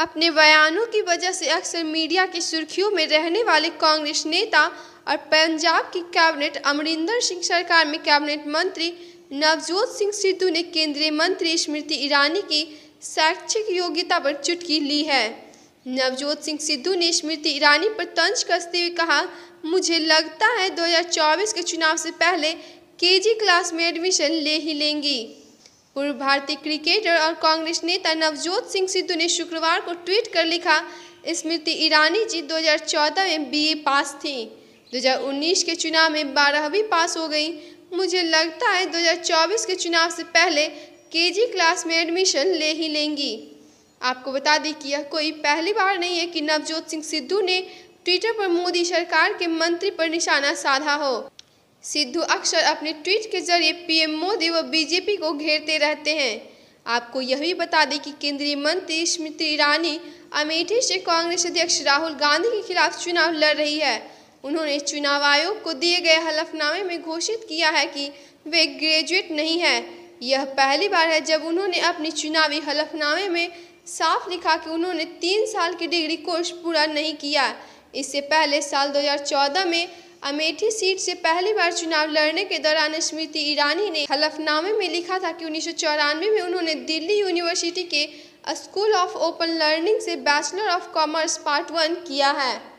अपने बयानों की वजह से अक्सर मीडिया की सुर्खियों में रहने वाले कांग्रेस नेता और पंजाब की कैबिनेट अमरिंदर सिंह सरकार में कैबिनेट मंत्री नवजोत सिंह सिद्धू ने केंद्रीय मंत्री स्मृति ईरानी की शैक्षिक योग्यता पर चुटकी ली है नवजोत सिंह सिद्धू ने स्मृति ईरानी पर तंज कसते हुए कहा मुझे लगता है 2024 के चुनाव से पहले केजी क्लास में एडमिशन ले ही लेंगी पूर्व भारतीय क्रिकेटर और कांग्रेस नेता नवजोत सिंह सिद्धू ने शुक्रवार को ट्वीट कर लिखा स्मृति ईरानी जी 2014 में बीए पास थी 2019 के चुनाव में बारहवीं पास हो गई मुझे लगता है 2024 के चुनाव से पहले केजी क्लास में एडमिशन ले ही लेंगी आपको बता दें कि यह कोई पहली बार नहीं है कि नवजोत सिंह सिद्धू ने ट्विटर पर मोदी सरकार के मंत्री पर निशाना साधा हो सिद्धू अक्सर अपने ट्वीट के जरिए पीएम मोदी व बीजेपी को घेरते रहते हैं आपको यह भी बता दें कि केंद्रीय मंत्री स्मृति ईरानी अमेठी से कांग्रेस अध्यक्ष राहुल गांधी के खिलाफ चुनाव लड़ रही है उन्होंने चुनाव आयोग को दिए गए हलफनामे में घोषित किया है कि वे ग्रेजुएट नहीं है यह पहली बार है जब उन्होंने अपने चुनावी हलफनामे में साफ लिखा कि उन्होंने तीन साल की डिग्री कोर्स पूरा नहीं किया इससे पहले साल 2014 में अमेठी सीट से पहली बार चुनाव लड़ने के दौरान स्मृति ईरानी ने हलफनामे में लिखा था कि उन्नीस में उन्होंने दिल्ली यूनिवर्सिटी के स्कूल ऑफ ओपन लर्निंग से bachelor of commerce part one किया है